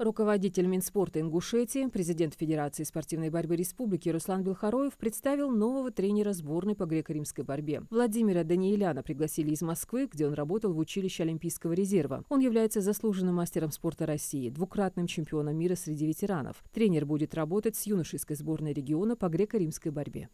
Руководитель Минспорта Ингушетии, президент Федерации спортивной борьбы республики Руслан Белхароев представил нового тренера сборной по греко-римской борьбе. Владимира Данииляна пригласили из Москвы, где он работал в училище Олимпийского резерва. Он является заслуженным мастером спорта России, двукратным чемпионом мира среди ветеранов. Тренер будет работать с юношеской сборной региона по греко-римской борьбе.